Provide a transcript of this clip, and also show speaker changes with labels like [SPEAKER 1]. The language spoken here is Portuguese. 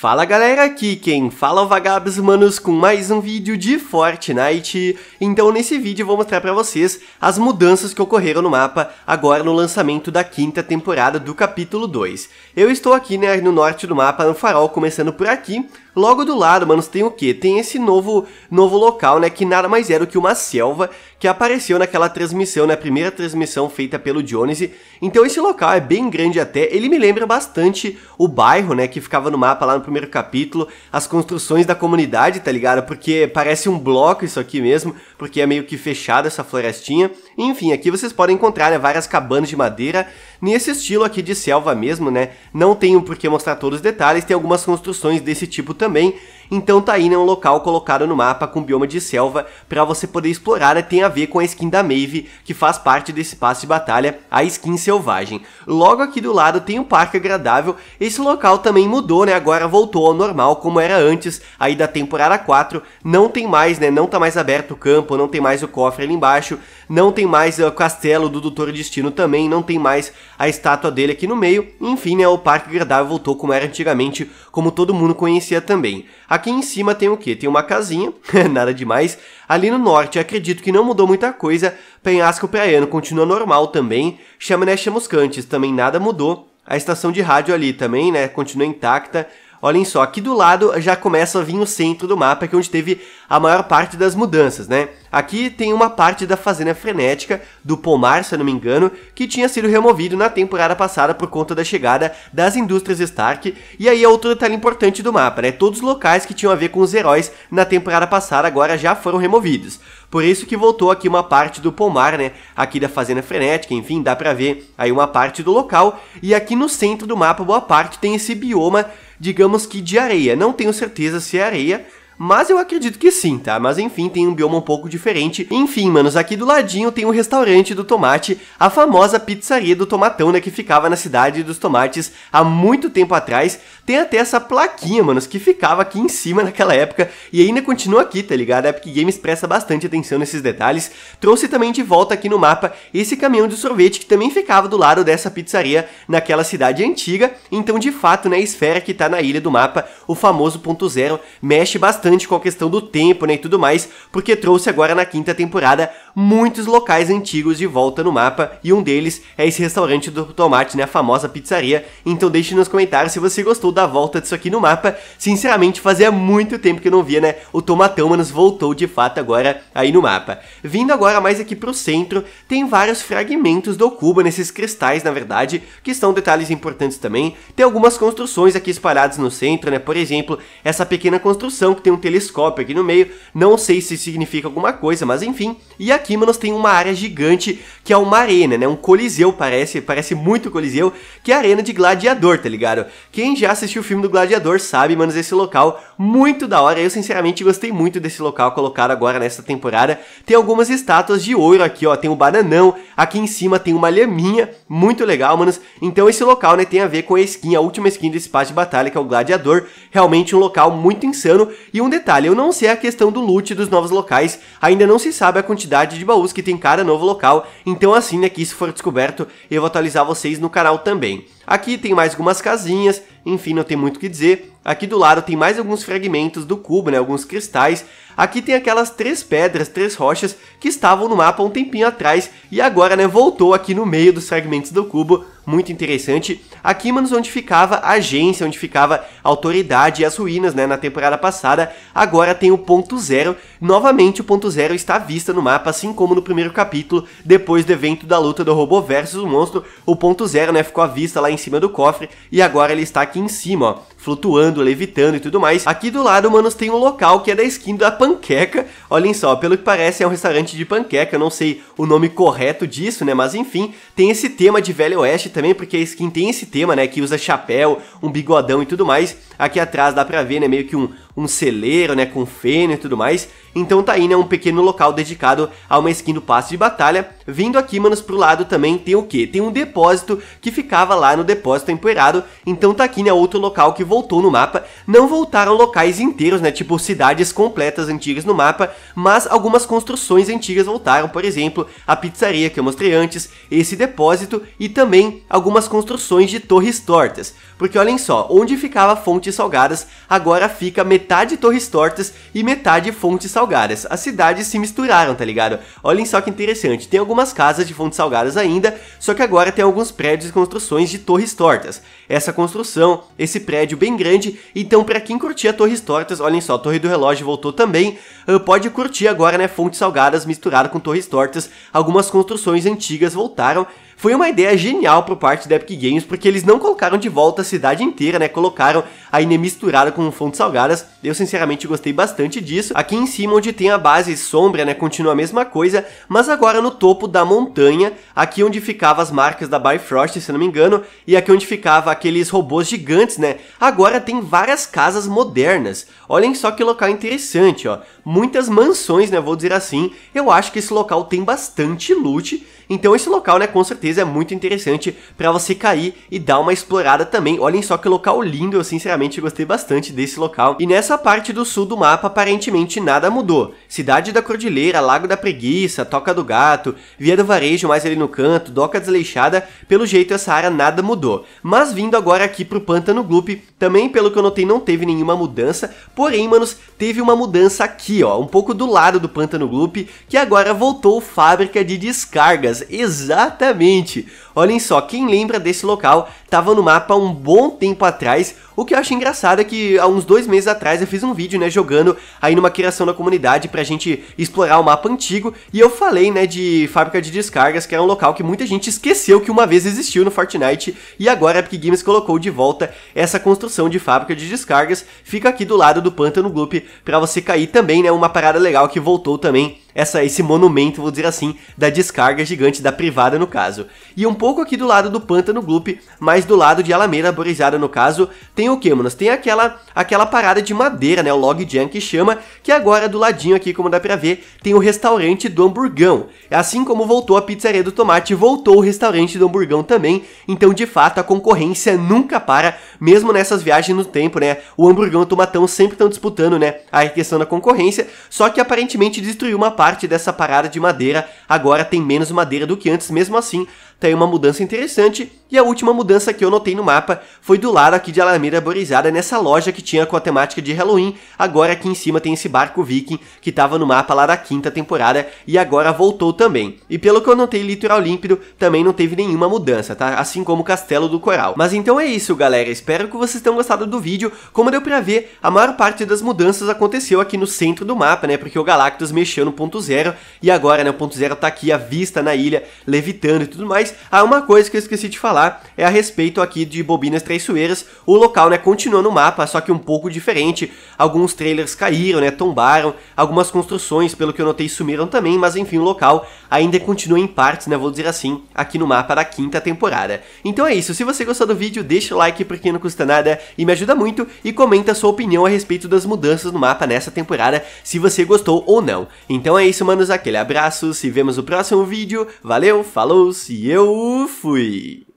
[SPEAKER 1] Fala galera, aqui quem fala é o Vagabes Manos com mais um vídeo de Fortnite. Então nesse vídeo eu vou mostrar pra vocês as mudanças que ocorreram no mapa agora no lançamento da quinta temporada do capítulo 2. Eu estou aqui né, no norte do mapa, no farol, começando por aqui. Logo do lado, manos, tem o que? Tem esse novo, novo local, né, que nada mais era é do que uma selva que apareceu naquela transmissão, na né, primeira transmissão feita pelo Jonesy, então esse local é bem grande até, ele me lembra bastante o bairro, né, que ficava no mapa lá no primeiro capítulo, as construções da comunidade, tá ligado? Porque parece um bloco isso aqui mesmo, porque é meio que fechado essa florestinha. Enfim, aqui vocês podem encontrar né, várias cabanas de madeira, nesse estilo aqui de selva mesmo, né? Não tenho por que mostrar todos os detalhes, tem algumas construções desse tipo também, então tá aí, né, um local colocado no mapa com bioma de selva para você poder explorar, né, tem a ver com a skin da Maeve, que faz parte desse passe de batalha, a skin selvagem. Logo aqui do lado tem um parque agradável, esse local também mudou, né, agora voltou ao normal como era antes, aí da temporada 4, não tem mais, né, não tá mais aberto o campo, não tem mais o cofre ali embaixo, não tem mais eh, o castelo do Doutor Destino também, não tem mais a estátua dele aqui no meio, enfim, né, o parque agradável voltou como era antigamente, como todo mundo conhecia também. A Aqui em cima tem o quê? Tem uma casinha, nada demais. Ali no norte, acredito que não mudou muita coisa. Penhasco praiano continua normal também. Chaminé chamuscantes também nada mudou. A estação de rádio ali também, né, continua intacta olhem só, aqui do lado já começa a vir o centro do mapa, que é onde teve a maior parte das mudanças, né? Aqui tem uma parte da Fazenda Frenética, do Pomar, se eu não me engano, que tinha sido removido na temporada passada por conta da chegada das indústrias Stark, e aí é outro detalhe importante do mapa, né? Todos os locais que tinham a ver com os heróis na temporada passada agora já foram removidos. Por isso que voltou aqui uma parte do pomar, né? Aqui da Fazenda Frenética, enfim, dá pra ver aí uma parte do local. E aqui no centro do mapa, boa parte tem esse bioma digamos que de areia. Não tenho certeza se é areia, mas eu acredito que sim, tá? Mas enfim, tem um bioma um pouco diferente. Enfim, manos, aqui do ladinho tem o restaurante do tomate, a famosa pizzaria do tomatão, né? Que ficava na cidade dos tomates há muito tempo atrás tem até essa plaquinha, manos, que ficava aqui em cima naquela época e ainda continua aqui, tá ligado? A Epic Games presta bastante atenção nesses detalhes. Trouxe também de volta aqui no mapa esse caminhão de sorvete que também ficava do lado dessa pizzaria naquela cidade antiga. Então, de fato, né, a esfera que tá na ilha do mapa, o famoso ponto zero, mexe bastante com a questão do tempo, né, e tudo mais, porque trouxe agora na quinta temporada muitos locais antigos de volta no mapa e um deles é esse restaurante do tomate, né, a famosa pizzaria. Então, deixe nos comentários se você gostou da da volta disso aqui no mapa. Sinceramente, fazia muito tempo que eu não via, né? O Tomatão, manos, voltou de fato agora aí no mapa. Vindo agora mais aqui pro centro, tem vários fragmentos do Cuba, nesses cristais, na verdade, que são detalhes importantes também. Tem algumas construções aqui espalhadas no centro, né? Por exemplo, essa pequena construção que tem um telescópio aqui no meio. Não sei se significa alguma coisa, mas enfim. E aqui, manos, tem uma área gigante que é uma arena, né? Um coliseu, parece. Parece muito coliseu, que é a arena de gladiador, tá ligado? Quem já assistiu o filme do Gladiador sabe, manos, esse local muito da hora. Eu, sinceramente, gostei muito desse local colocado agora nessa temporada. Tem algumas estátuas de ouro aqui, ó. Tem o um bananão, aqui em cima tem uma leminha muito legal, manos. Então esse local, né, tem a ver com a skin, a última skin desse espaço de batalha, que é o Gladiador. Realmente um local muito insano. E um detalhe, eu não sei a questão do loot dos novos locais. Ainda não se sabe a quantidade de baús que tem cada novo local. Então assim, né, que isso for descoberto, eu vou atualizar vocês no canal também. Aqui tem mais algumas casinhas, enfim, não tem muito o que dizer. Aqui do lado tem mais alguns fragmentos do cubo, né, alguns cristais. Aqui tem aquelas três pedras, três rochas que estavam no mapa um tempinho atrás e agora, né, voltou aqui no meio dos fragmentos do cubo muito interessante. Aqui, manos, onde ficava a agência, onde ficava a autoridade e as ruínas, né, na temporada passada, agora tem o ponto zero. Novamente, o ponto zero está à vista no mapa, assim como no primeiro capítulo, depois do evento da luta do robô versus o monstro, o ponto zero, né, ficou à vista lá em cima do cofre, e agora ele está aqui em cima, ó, flutuando, levitando e tudo mais. Aqui do lado, manos, tem um local que é da skin da panqueca. Olhem só, pelo que parece é um restaurante de panqueca, eu não sei o nome correto disso, né, mas enfim, tem esse tema de Velho Oeste também, também, porque a skin tem esse tema, né? Que usa chapéu, um bigodão e tudo mais. Aqui atrás dá pra ver, né? Meio que um, um celeiro, né, com feno e tudo mais. Então tá aí, né, um pequeno local dedicado a uma skin do passe de batalha. Vindo aqui, manos, pro lado também tem o quê? Tem um depósito que ficava lá no depósito empoeirado. Então tá aqui, né, outro local que voltou no mapa. Não voltaram locais inteiros, né, tipo cidades completas antigas no mapa, mas algumas construções antigas voltaram, por exemplo, a pizzaria que eu mostrei antes, esse depósito e também algumas construções de torres tortas. Porque olhem só, onde ficava fontes salgadas, agora fica metade metade torres tortas e metade fontes salgadas. As cidades se misturaram, tá ligado? Olhem só que interessante, tem algumas casas de fontes salgadas ainda, só que agora tem alguns prédios e construções de torres tortas. Essa construção, esse prédio bem grande, então para quem curtia torres tortas, olhem só, a Torre do Relógio voltou também, ah, pode curtir agora, né, fontes salgadas misturado com torres tortas, algumas construções antigas voltaram, foi uma ideia genial por parte da Epic Games, porque eles não colocaram de volta a cidade inteira, né? Colocaram a Ine misturada com fontes salgadas. Eu sinceramente gostei bastante disso. Aqui em cima, onde tem a base sombra, né? Continua a mesma coisa, mas agora no topo da montanha, aqui onde ficava as marcas da Bifrost, se não me engano, e aqui onde ficava aqueles robôs gigantes, né? Agora tem várias casas modernas. Olhem só que local interessante, ó. Muitas mansões, né? Vou dizer assim. Eu acho que esse local tem bastante loot então esse local, né, com certeza é muito interessante para você cair e dar uma explorada também. Olhem só que local lindo, eu sinceramente gostei bastante desse local. E nessa parte do sul do mapa, aparentemente nada mudou. Cidade da Cordilheira, Lago da Preguiça, Toca do Gato, Via do Varejo mais ali no canto, Doca Desleixada, pelo jeito essa área nada mudou. Mas vindo agora aqui pro Pântano Gloop, também pelo que eu notei não teve nenhuma mudança, porém, manos, teve uma mudança aqui, ó, um pouco do lado do Pântano Gloop, que agora voltou fábrica de descargas exatamente. Olhem só, quem lembra desse local tava no mapa um bom tempo atrás, o que eu acho engraçado é que há uns dois meses atrás eu fiz um vídeo, né, jogando aí numa criação da comunidade pra gente explorar o mapa antigo, e eu falei, né, de fábrica de descargas, que era um local que muita gente esqueceu que uma vez existiu no Fortnite, e agora a Epic Games colocou de volta essa construção de fábrica de descargas, fica aqui do lado do Pântano Gloop pra você cair também, né, uma parada legal que voltou também, essa, esse monumento, vou dizer assim, da descarga gigante, da privada no caso. E um pouco pouco aqui do lado do Pântano Gloop, mas do lado de Alameda Borizada no caso, tem o que, manos? Tem aquela, aquela parada de madeira, né? O log jam que chama, que agora do ladinho aqui, como dá pra ver, tem o restaurante do hamburgão. É assim como voltou a pizzaria do tomate, voltou o restaurante do hamburgão também. Então, de fato, a concorrência nunca para, mesmo nessas viagens no tempo, né? O hamburgão e o tomatão sempre estão disputando, né? A questão da concorrência, só que aparentemente destruiu uma parte dessa parada de madeira. Agora tem menos madeira do que antes, mesmo assim, tem uma mudança interessante, e a última mudança que eu notei no mapa foi do lado aqui de Alameda Borizada, nessa loja que tinha com a temática de Halloween, agora aqui em cima tem esse barco viking que estava no mapa lá da quinta temporada e agora voltou também. E pelo que eu notei, Litoral Límpido também não teve nenhuma mudança, tá? Assim como o Castelo do Coral. Mas então é isso, galera, espero que vocês tenham gostado do vídeo, como deu pra ver, a maior parte das mudanças aconteceu aqui no centro do mapa, né, porque o Galactus mexeu no ponto zero, e agora, né, o ponto zero tá aqui, a vista na ilha, levitando e tudo mais, a ah, uma coisa que eu esqueci de falar é a respeito aqui de Bobinas Traiçoeiras. O local, né, continua no mapa, só que um pouco diferente. Alguns trailers caíram, né, tombaram. Algumas construções, pelo que eu notei, sumiram também. Mas enfim, o local ainda continua em partes, né, vou dizer assim, aqui no mapa da quinta temporada. Então é isso. Se você gostou do vídeo, deixa o like porque não custa nada e me ajuda muito. E comenta a sua opinião a respeito das mudanças no mapa nessa temporada, se você gostou ou não. Então é isso, manos. Aquele abraço. Se vemos no próximo vídeo. Valeu, falou, se eu fui.